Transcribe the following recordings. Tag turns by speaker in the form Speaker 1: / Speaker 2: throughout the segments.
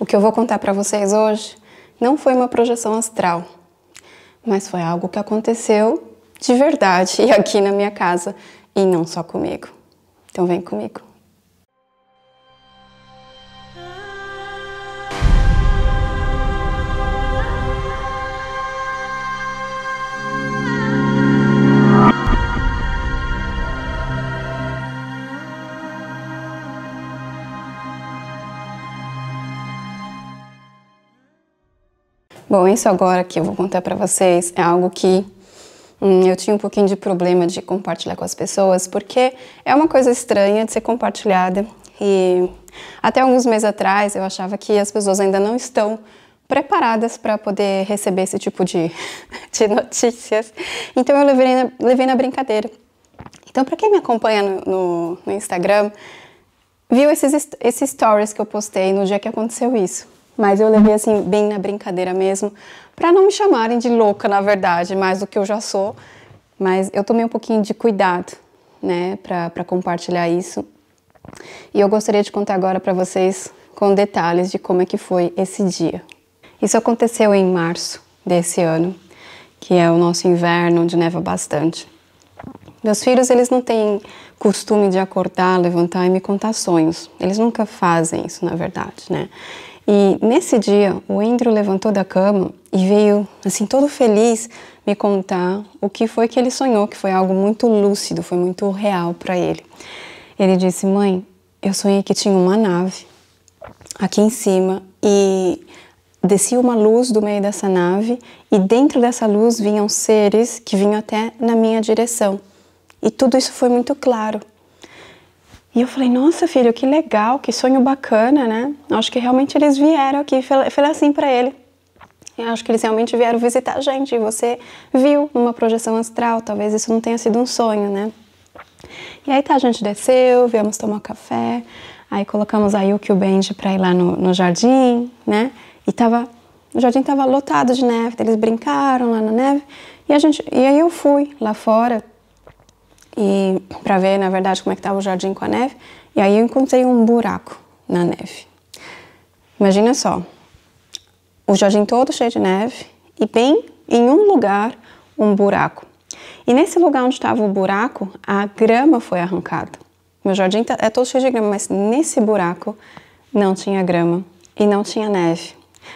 Speaker 1: O que eu vou contar para vocês hoje não foi uma projeção astral, mas foi algo que aconteceu de verdade e aqui na minha casa e não só comigo. Então vem comigo. Bom, isso agora que eu vou contar para vocês é algo que hum, eu tinha um pouquinho de problema de compartilhar com as pessoas, porque é uma coisa estranha de ser compartilhada e até alguns meses atrás eu achava que as pessoas ainda não estão preparadas para poder receber esse tipo de, de notícias. Então eu levei na, levei na brincadeira. Então, para quem me acompanha no, no, no Instagram, viu esses, esses stories que eu postei no dia que aconteceu isso. Mas eu levei assim, bem na brincadeira mesmo, para não me chamarem de louca, na verdade, mais do que eu já sou. Mas eu tomei um pouquinho de cuidado, né, para compartilhar isso. E eu gostaria de contar agora para vocês com detalhes de como é que foi esse dia. Isso aconteceu em março desse ano, que é o nosso inverno onde neva bastante. Meus filhos, eles não têm costume de acordar, levantar e me contar sonhos. Eles nunca fazem isso, na verdade, né? E nesse dia, o Andrew levantou da cama e veio, assim, todo feliz, me contar o que foi que ele sonhou, que foi algo muito lúcido, foi muito real para ele. Ele disse: Mãe, eu sonhei que tinha uma nave aqui em cima e descia uma luz do meio dessa nave e dentro dessa luz vinham seres que vinham até na minha direção. E tudo isso foi muito claro. E eu falei, nossa filho, que legal, que sonho bacana, né? Eu acho que realmente eles vieram aqui. Eu falei assim para ele. Eu acho que eles realmente vieram visitar a gente. E você viu numa projeção astral, talvez isso não tenha sido um sonho, né? E aí tá, a gente desceu, viemos tomar café. Aí colocamos a Yuki e o Benji pra ir lá no, no jardim, né? E tava o jardim estava lotado de neve, eles brincaram lá na neve. E, a gente, e aí eu fui lá fora e para ver, na verdade, como é que estava o jardim com a neve. E aí eu encontrei um buraco na neve. Imagina só, o jardim todo cheio de neve e bem em um lugar um buraco. E nesse lugar onde estava o buraco, a grama foi arrancada. Meu jardim tá, é todo cheio de grama, mas nesse buraco não tinha grama e não tinha neve.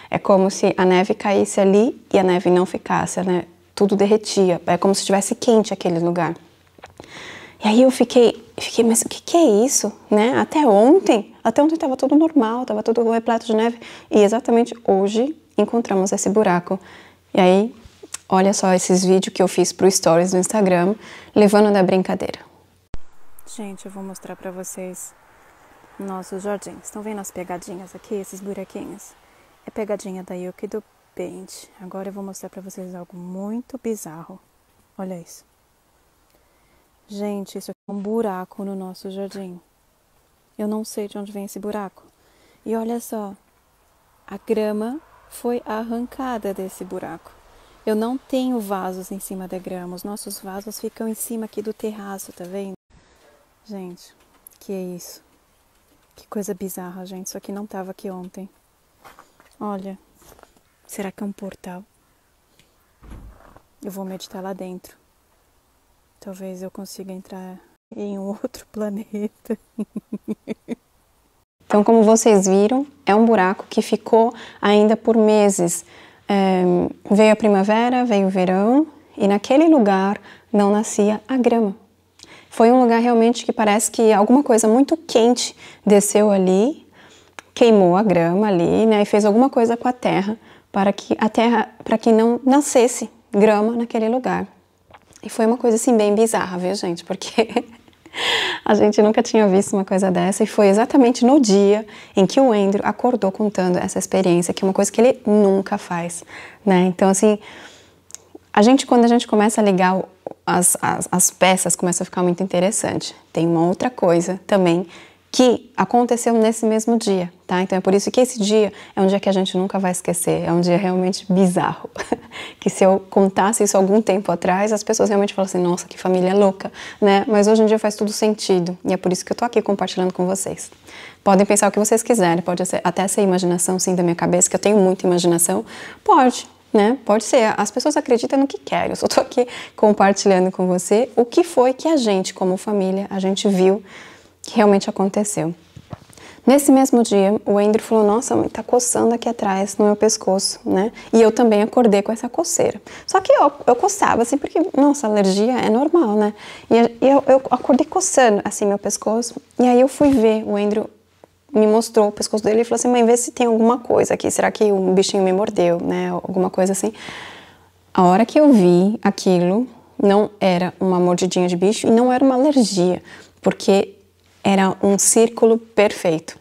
Speaker 1: É como se a neve caísse ali e a neve não ficasse, né? Tudo derretia. É como se estivesse quente aquele lugar. E aí eu fiquei, fiquei, mas o que, que, é isso, né? Até ontem, até ontem estava tudo normal, estava tudo repleto de neve. E exatamente hoje encontramos esse buraco. E aí, olha só esses vídeos que eu fiz pro Stories do Instagram, levando da brincadeira. Gente, eu vou mostrar para vocês nossos jardins. Estão vendo as pegadinhas aqui, esses buraquinhos? É pegadinha da Yuki do Paint. Agora eu vou mostrar para vocês algo muito bizarro. Olha isso. Gente, isso é um buraco no nosso jardim. Eu não sei de onde vem esse buraco. E olha só, a grama foi arrancada desse buraco. Eu não tenho vasos em cima da grama. Os nossos vasos ficam em cima aqui do terraço, tá vendo? Gente, que é isso? Que coisa bizarra, gente. Isso aqui não tava aqui ontem. Olha, será que é um portal? Eu vou meditar lá dentro. Talvez eu consiga entrar em um outro planeta. então, como vocês viram, é um buraco que ficou ainda por meses. É, veio a primavera, veio o verão e naquele lugar não nascia a grama. Foi um lugar realmente que parece que alguma coisa muito quente desceu ali, queimou a grama ali, né, e fez alguma coisa com a terra para que a terra para que não nascesse grama naquele lugar. E foi uma coisa assim bem bizarra, viu, gente? Porque a gente nunca tinha visto uma coisa dessa e foi exatamente no dia em que o Andrew acordou contando essa experiência, que é uma coisa que ele nunca faz, né? Então, assim, a gente, quando a gente começa a ligar as, as, as peças, começa a ficar muito interessante. Tem uma outra coisa também que aconteceu nesse mesmo dia. Tá? Então é por isso que esse dia é um dia que a gente nunca vai esquecer, é um dia realmente bizarro. que se eu contasse isso algum tempo atrás, as pessoas realmente falam assim: "Nossa, que família louca", né? Mas hoje em dia faz tudo sentido, e é por isso que eu tô aqui compartilhando com vocês. Podem pensar o que vocês quiserem, pode ser, até ser imaginação sim da minha cabeça, que eu tenho muita imaginação. Pode, né? Pode ser. As pessoas acreditam no que querem. Eu só tô aqui compartilhando com você o que foi que a gente, como família, a gente viu que realmente aconteceu. Nesse mesmo dia, o Andrew falou: Nossa, mãe, tá coçando aqui atrás no meu pescoço, né? E eu também acordei com essa coceira. Só que eu, eu coçava, assim, porque, nossa, alergia é normal, né? E eu, eu acordei coçando, assim, meu pescoço. E aí eu fui ver, o Andrew me mostrou o pescoço dele e falou assim: Mãe, vê se tem alguma coisa aqui. Será que um bichinho me mordeu, né? Alguma coisa assim. A hora que eu vi aquilo, não era uma mordidinha de bicho e não era uma alergia, porque era um círculo perfeito.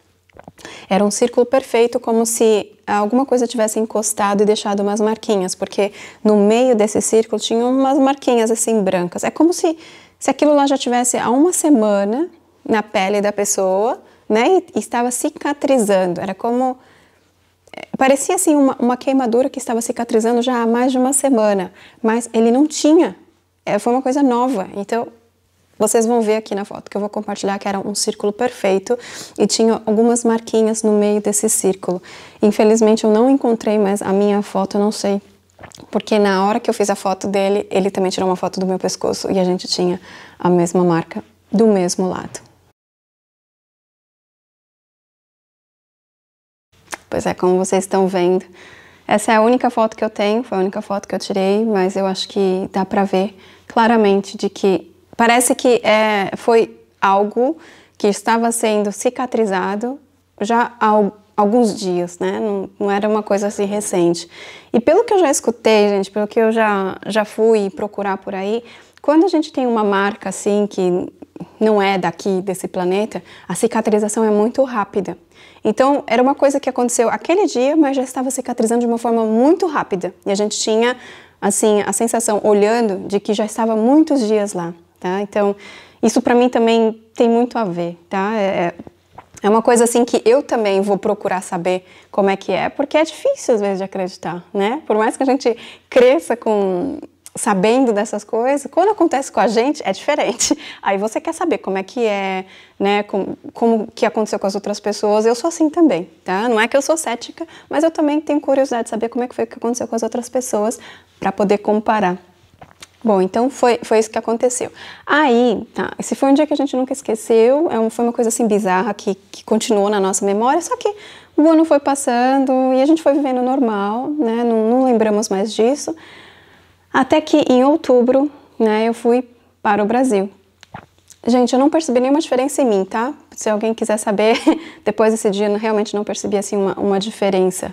Speaker 1: Era um círculo perfeito, como se alguma coisa tivesse encostado e deixado umas marquinhas, porque no meio desse círculo tinham umas marquinhas assim brancas. É como se, se aquilo lá já tivesse há uma semana na pele da pessoa, né? E estava cicatrizando. Era como. Eh, parecia assim uma, uma queimadura que estava cicatrizando já há mais de uma semana, mas ele não tinha. Eh, foi uma coisa nova. Então vocês vão ver aqui na foto que eu vou compartilhar que era um círculo perfeito e tinha algumas marquinhas no meio desse círculo. Infelizmente eu não encontrei mais a minha foto, eu não sei. Porque na hora que eu fiz a foto dele, ele também tirou uma foto do meu pescoço e a gente tinha a mesma marca do mesmo lado. Pois é, como vocês estão vendo, essa é a única foto que eu tenho, foi a única foto que eu tirei, mas eu acho que dá pra ver claramente de que parece que é, foi algo que estava sendo cicatrizado já há alguns dias, né? Não, não, era uma coisa assim recente. E pelo que eu já escutei, gente, pelo que eu já, já fui procurar por aí, quando a gente tem uma marca assim que não é daqui desse planeta, a cicatrização é muito rápida. Então, era uma coisa que aconteceu aquele dia, mas já estava cicatrizando de uma forma muito rápida. E a gente tinha, assim, a sensação, olhando, de que já estava muitos dias lá tá? Então, isso para mim também tem muito a ver, tá? É, é, é uma coisa assim que eu também vou procurar saber como é que é, porque é difícil às vezes de acreditar, né? Por mais que a gente cresça com sabendo dessas coisas, quando acontece com a gente é diferente. Aí você quer saber como é que é, né? Como, como que aconteceu com as outras pessoas. Eu sou assim também, tá? Não é que eu sou cética, mas eu também tenho curiosidade de saber como é que foi que aconteceu com as outras pessoas para poder comparar. Bom, então foi, foi isso que aconteceu. Aí, tá, esse foi um dia que a gente nunca esqueceu, é um, foi uma coisa assim bizarra que, que continuou na nossa memória, só que o ano foi passando e a gente foi vivendo normal, né, não, não lembramos mais disso. Até que em outubro, né, eu fui para o Brasil. Gente, eu não percebi nenhuma diferença em mim, tá? Se alguém quiser saber, depois desse dia, eu realmente não percebi assim uma, uma diferença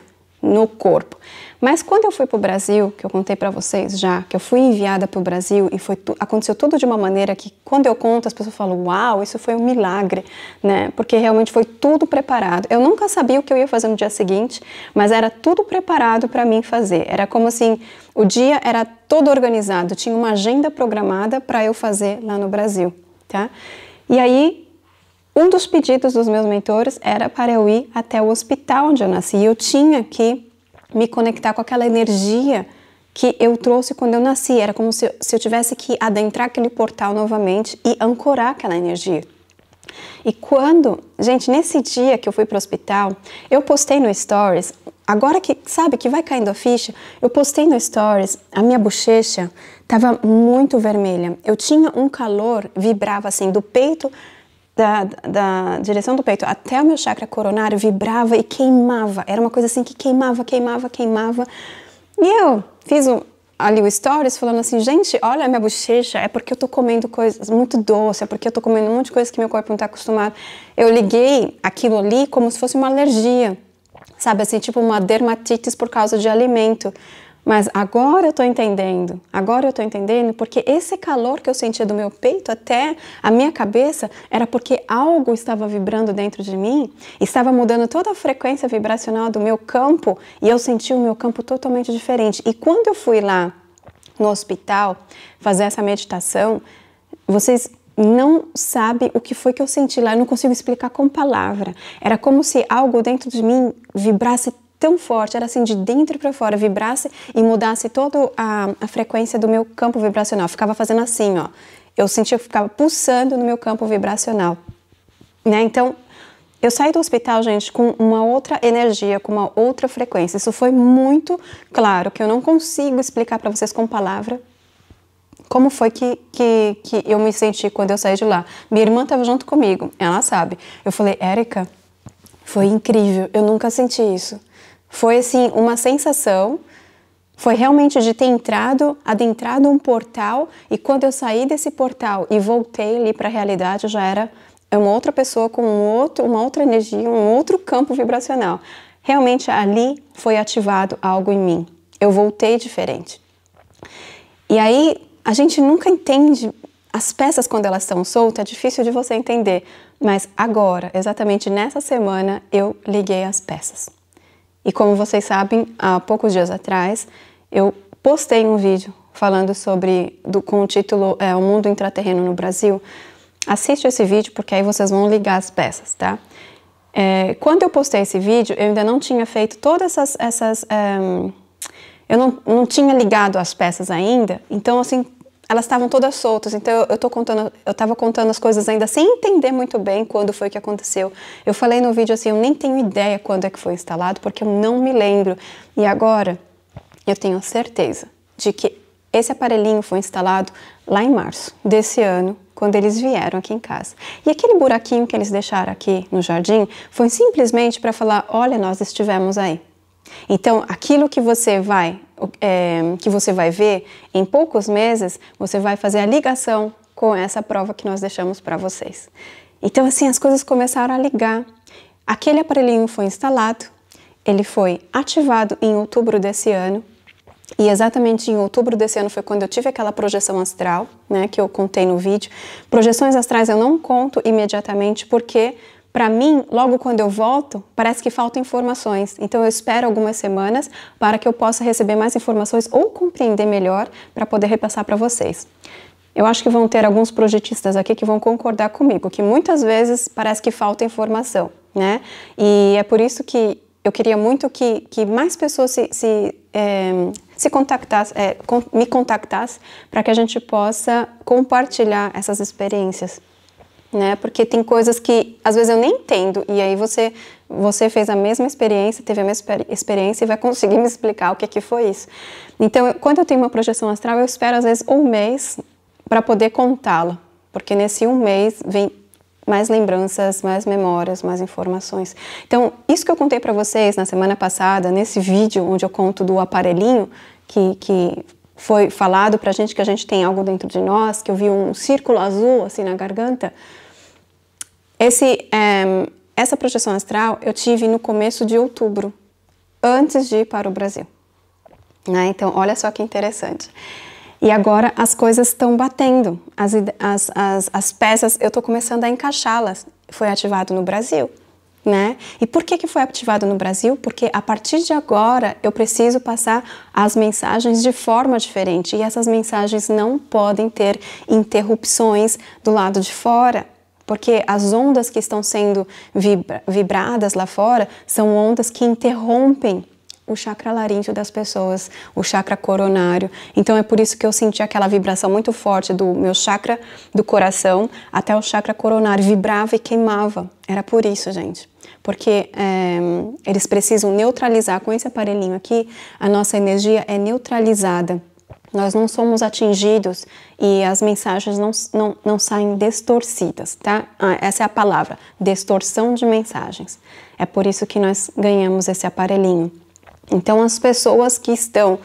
Speaker 1: no corpo. Mas quando eu fui para o Brasil, que eu contei para vocês já, que eu fui enviada para o Brasil e foi aconteceu tudo de uma maneira que quando eu conto as pessoas falam, uau, isso foi um milagre, né? Porque realmente foi tudo preparado. Eu nunca sabia o que eu ia fazer no dia seguinte, mas era tudo preparado para mim fazer. Era como assim, o dia era todo organizado, tinha uma agenda programada para eu fazer lá no Brasil, tá? E aí um dos pedidos dos meus mentores era para eu ir até o hospital onde eu nasci. eu tinha que me conectar com aquela energia que eu trouxe quando eu nasci. Era como se, se eu tivesse que adentrar aquele portal novamente e ancorar aquela energia. E quando, gente, nesse dia que eu fui para o hospital, eu postei no Stories, agora que sabe que vai caindo a ficha, eu postei no Stories, a minha bochecha estava muito vermelha. Eu tinha um calor, vibrava assim do peito da, da direção do peito até o meu chakra coronário vibrava e queimava. Era uma coisa assim que queimava, queimava, queimava. E eu fiz um, ali o stories falando assim, gente, olha a minha bochecha, é porque eu tô comendo coisas muito doces, é porque eu tô comendo um monte de coisa que meu corpo não tá acostumado. Eu liguei aquilo ali como se fosse uma alergia, sabe assim, tipo uma dermatitis por causa de alimento. Mas agora eu estou entendendo, agora eu estou entendendo porque esse calor que eu sentia do meu peito até a minha cabeça era porque algo estava vibrando dentro de mim, estava mudando toda a frequência vibracional do meu campo e eu senti o meu campo totalmente diferente. E quando eu fui lá no hospital fazer essa meditação, vocês não sabem o que foi que eu senti lá, eu não consigo explicar com palavra. Era como se algo dentro de mim vibrasse tão forte, era assim de dentro para fora, vibrasse e mudasse toda a, a frequência do meu campo vibracional. Eu ficava fazendo assim, ó. Eu sentia que ficava pulsando no meu campo vibracional. Né? Então, eu saí do hospital, gente, com uma outra energia, com uma outra frequência. Isso foi muito claro, que eu não consigo explicar para vocês com palavra como foi que, que, que eu me senti quando eu saí de lá. Minha irmã estava junto comigo, ela sabe. Eu falei, Érica, foi incrível, eu nunca senti isso. Foi assim uma sensação, foi realmente de ter entrado, adentrado um portal e quando eu saí desse portal e voltei ali para a realidade, já era uma outra pessoa com um outro, uma outra energia, um outro campo vibracional. Realmente ali foi ativado algo em mim. Eu voltei diferente. E aí a gente nunca entende as peças quando elas estão soltas, é difícil de você entender, mas agora, exatamente nessa semana, eu liguei as peças. E como vocês sabem, há poucos dias atrás eu postei um vídeo falando sobre do, com o título é, O Mundo Intraterreno no Brasil. Assiste esse vídeo porque aí vocês vão ligar as peças, tá? É, quando eu postei esse vídeo, eu ainda não tinha feito todas essas. essas eh, eu não, não tinha ligado as peças ainda, então assim elas estavam todas soltas. Então eu tô contando, eu tava contando as coisas ainda sem entender muito bem quando foi que aconteceu. Eu falei no vídeo assim, eu nem tenho ideia quando é que foi instalado, porque eu não me lembro. E agora eu tenho certeza de que esse aparelhinho foi instalado lá em março desse ano, quando eles vieram aqui em casa. E aquele buraquinho que eles deixaram aqui no jardim foi simplesmente para falar: olha, nós estivemos aí. Então, aquilo que você vai é, que você vai ver em poucos meses, você vai fazer a ligação com essa prova que nós deixamos para vocês. Então, assim, as coisas começaram a ligar. Aquele aparelhinho foi instalado, ele foi ativado em outubro desse ano. E exatamente em outubro desse ano foi quando eu tive aquela projeção astral, né, que eu contei no vídeo. Projeções astrais eu não conto imediatamente porque para mim, logo quando eu volto, parece que faltam informações. Então eu espero algumas semanas para que eu possa receber mais informações ou compreender melhor para poder repassar para vocês. Eu acho que vão ter alguns projetistas aqui que vão concordar comigo, que muitas vezes parece que falta informação, né? E é por isso que eu queria muito que, que mais pessoas se, se, é, se contactassem, eh, é, me contactassem para que a gente possa compartilhar essas experiências né? Porque tem coisas que às vezes eu nem entendo e aí você você fez a mesma experiência, teve a mesma experiência e vai conseguir me explicar o que que foi isso. Então, quando eu tenho uma projeção astral, eu espero às vezes um mês para poder contá-la, porque nesse um mês vem mais lembranças, mais memórias, mais informações. Então, isso que eu contei para vocês na semana passada, nesse vídeo onde eu conto do aparelhinho que, que foi falado para a gente que a gente tem algo dentro de nós, que eu vi um círculo azul assim na garganta, esse, ehm, essa projeção astral eu tive no começo de outubro, antes de ir para o Brasil. Né? Então, olha só que interessante. E agora as coisas estão batendo, as, as, as, as peças, eu estou começando a encaixá-las. Foi ativado no Brasil, né? E por que, que foi ativado no Brasil? Porque a partir de agora eu preciso passar as mensagens de forma diferente e essas mensagens não podem ter interrupções do lado de fora porque as ondas que estão sendo vibra vibradas lá fora são ondas que interrompem o chakra laríngeo das pessoas, o chakra coronário. Então é por isso que eu senti aquela vibração muito forte do meu chakra do coração até o chakra coronário, vibrava e queimava. Era por isso, gente. Porque é, eles precisam neutralizar, com esse aparelhinho aqui, a nossa energia é neutralizada nós não somos atingidos e as mensagens não, não, não saem distorcidas, tá? Ah, essa é a palavra, distorção de mensagens. É por isso que nós ganhamos esse aparelhinho. Então, as pessoas que estão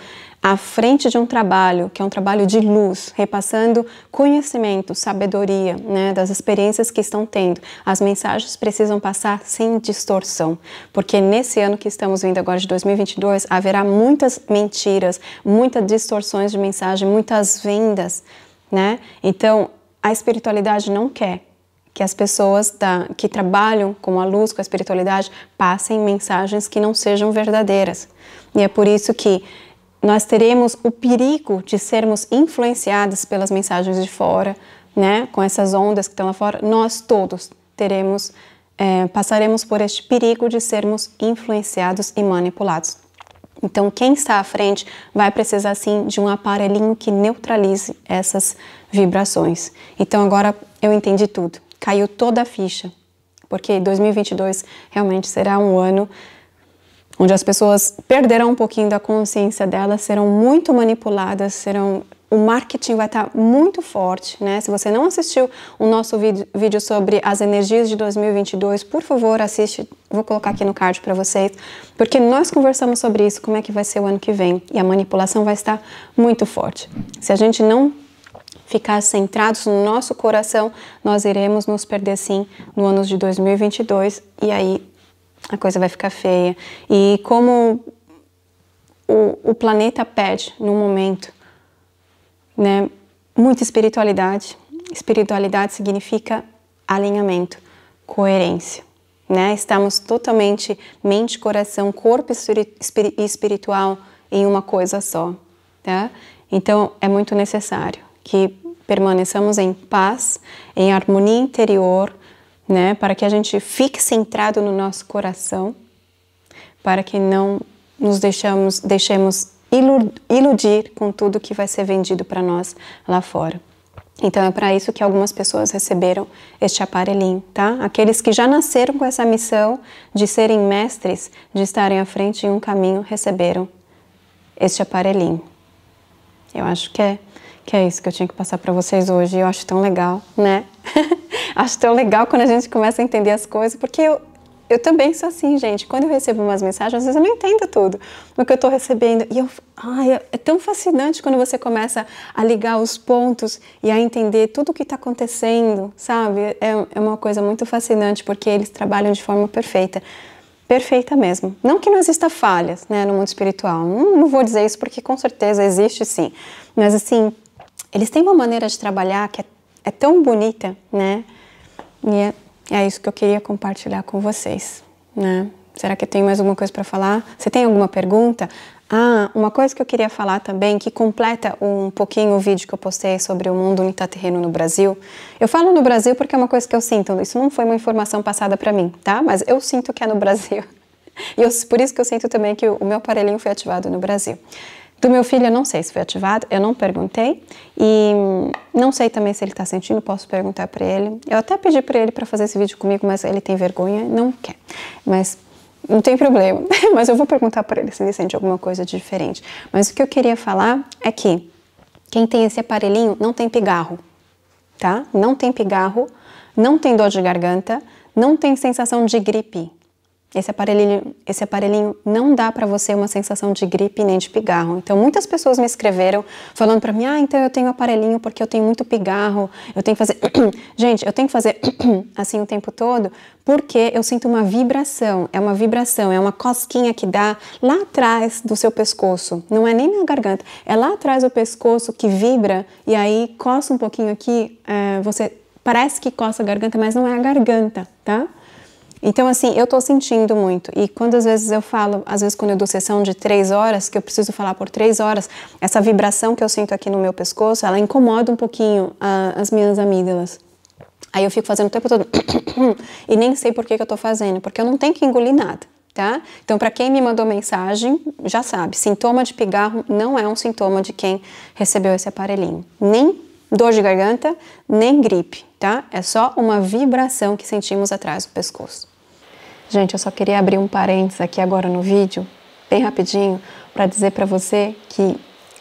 Speaker 1: à frente de um trabalho que é um trabalho de luz, repassando conhecimento, sabedoria, né, das experiências que estão tendo. As mensagens precisam passar sem distorção, porque nesse ano que estamos vindo agora de 2022 haverá muitas mentiras, muitas distorções de mensagem, muitas vendas, né? Então a espiritualidade não quer que as pessoas da, que trabalham com a luz, com a espiritualidade, passem mensagens que não sejam verdadeiras. E é por isso que nós teremos o perigo de sermos influenciados pelas mensagens de fora, né? Com essas ondas que estão lá fora, nós todos teremos, é, passaremos por este perigo de sermos influenciados e manipulados. Então, quem está à frente vai precisar sim de um aparelhinho que neutralize essas vibrações. Então, agora eu entendi tudo, caiu toda a ficha, porque 2022 realmente será um ano onde as pessoas perderão um pouquinho da consciência delas, serão muito manipuladas, serão o marketing vai estar tá muito forte, né? Se você não assistiu o nosso vídeo sobre as energias de 2022, por favor, assiste. Vou colocar aqui no card para vocês, porque nós conversamos sobre isso, como é que vai ser o ano que vem, e a manipulação vai estar muito forte. Se a gente não ficar centrados no nosso coração, nós iremos nos perder sim no ano de 2022 e aí a coisa vai ficar feia. E como o, o planeta pede, no momento, né, muita espiritualidade. Espiritualidade significa alinhamento, coerência. Né? Estamos totalmente mente, coração, corpo e espiritual em uma coisa só. Tá? Então é muito necessário que permaneçamos em paz, em harmonia interior, né? Para que a gente fique centrado no nosso coração, para que não nos deixamos, deixemos iludir com tudo que vai ser vendido para nós lá fora. Então é para isso que algumas pessoas receberam este aparelhinho, tá? Aqueles que já nasceram com essa missão de serem mestres, de estarem à frente em um caminho, receberam este aparelhinho. Eu acho que é que é isso que eu tinha que passar para vocês hoje. Eu acho tão legal, né? acho tão legal quando a gente começa a entender as coisas, porque eu, eu também sou assim, gente. Quando eu recebo umas mensagens, às vezes eu não entendo tudo o que eu estou recebendo. E eu, ai, é, é tão fascinante quando você começa a ligar os pontos e a entender tudo o que está acontecendo, sabe? É, é uma coisa muito fascinante, porque eles trabalham de forma perfeita. Perfeita mesmo. Não que não exista falhas né, no mundo espiritual. Não, não vou dizer isso porque com certeza existe sim. Mas assim, eles têm uma maneira de trabalhar que é, é tão bonita, né? E é, é, isso que eu queria compartilhar com vocês, né? Será que eu tenho mais alguma coisa para falar? Você tem alguma pergunta? Ah, uma coisa que eu queria falar também, que completa um pouquinho o vídeo que eu postei sobre o mundo unitatterreno no Brasil. Eu falo no Brasil porque é uma coisa que eu sinto, isso não foi uma informação passada para mim, tá? Mas eu sinto que é no Brasil. E eu, por isso que eu sinto também que o meu aparelhinho foi ativado no Brasil. Do meu filho, eu não sei se foi ativado, eu não perguntei e hum, não sei também se ele está sentindo, posso perguntar para ele. Eu até pedi para ele para fazer esse vídeo comigo, mas ele tem vergonha, não quer. Mas não tem problema, mas eu vou perguntar para ele se ele sente alguma coisa diferente. Mas o que eu queria falar é que quem tem esse aparelhinho não tem pigarro, tá? Não tem pigarro, não tem dor de garganta, não tem sensação de gripe. Esse aparelhinho, esse aparelhinho não dá para você uma sensação de gripe nem de pigarro. Então, muitas pessoas me escreveram falando para mim: ah, então eu tenho aparelhinho porque eu tenho muito pigarro, eu tenho que fazer. Gente, eu tenho que fazer assim o tempo todo porque eu sinto uma vibração. É uma vibração, é uma cosquinha que dá lá atrás do seu pescoço. Não é nem na garganta, é lá atrás do pescoço que vibra e aí coça um pouquinho aqui. É, você parece que coça a garganta, mas não é a garganta, tá? Então, assim, eu tô sentindo muito. E quando às vezes eu falo, às vezes quando eu dou sessão de três horas, que eu preciso falar por três horas, essa vibração que eu sinto aqui no meu pescoço, ela incomoda um pouquinho a, ah, as minhas amígdalas. Aí eu fico fazendo o tempo todo e nem sei por que, que eu tô fazendo, porque eu não tenho que engolir nada. Tá? Então, para quem me mandou mensagem, já sabe, sintoma de pigarro não é um sintoma de quem recebeu esse aparelhinho. Nem dor de garganta, nem gripe, tá? É só uma vibração que sentimos atrás do pescoço. Gente, eu só queria abrir um parênteses aqui agora no vídeo, bem rapidinho, para dizer para você que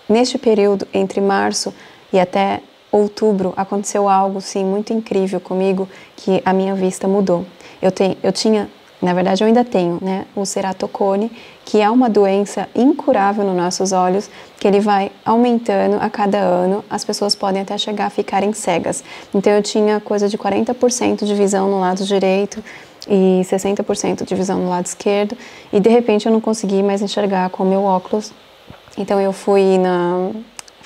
Speaker 1: neste período entre março e até outubro aconteceu algo sim muito incrível comigo, que a minha vista mudou. Eu, tenho, eu tinha na verdade eu ainda tenho, né, o ceratocone, que é uma doença incurável nos nossos olhos, que ele vai aumentando a cada ano, as pessoas podem até chegar a ficarem cegas. Então eu tinha coisa de 40% de visão no lado direito e 60% de visão no lado esquerdo, e de repente eu não consegui mais enxergar com o meu óculos. Então eu fui na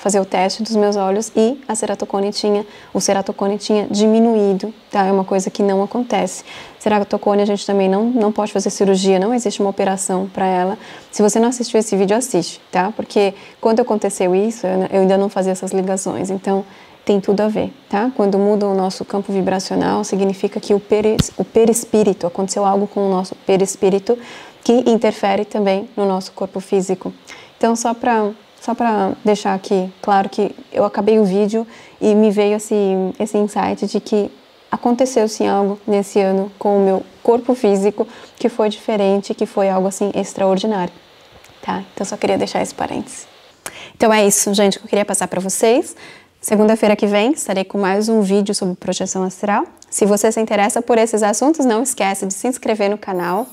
Speaker 1: fazer o teste dos meus olhos e a ceratocone tinha, o ceratocone tinha diminuído, tá? É uma coisa que não acontece. Ceratocone a gente também não, não pode fazer cirurgia, não existe uma operação para ela. Se você não assistiu esse vídeo, assiste, tá? Porque quando aconteceu isso, eu ainda não fazia essas ligações, então tem tudo a ver, tá? Quando muda o nosso campo vibracional, significa que o, peris, o perispírito, aconteceu algo com o nosso perispírito que interfere também no nosso corpo físico. Então, só para só para deixar aqui claro que eu acabei o vídeo e me veio esse, esse insight de que aconteceu sim algo nesse ano com o meu corpo físico que foi diferente, que foi algo assim extraordinário, tá? Então só queria deixar esse parênteses. Então é isso, gente, que eu queria passar para vocês. Segunda-feira que vem estarei com mais um vídeo sobre projeção astral. Se você se interessa por esses assuntos, não esqueça de se inscrever no canal,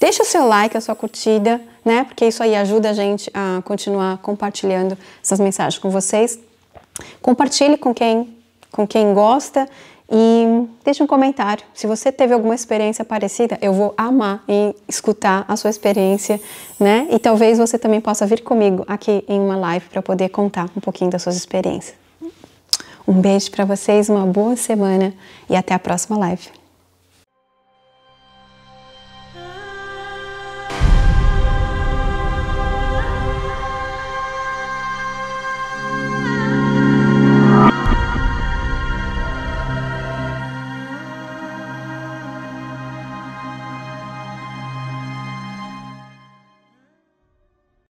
Speaker 1: Deixa o seu like, a sua curtida, né? Porque isso aí ajuda a gente a continuar compartilhando essas mensagens com vocês. Compartilhe com quem, com quem gosta e deixe um comentário. Se você teve alguma experiência parecida, eu vou amar em escutar a sua experiência, né? E talvez você também possa vir comigo aqui em uma live para poder contar um pouquinho das suas experiências. Um beijo para vocês, uma boa semana e até a próxima live.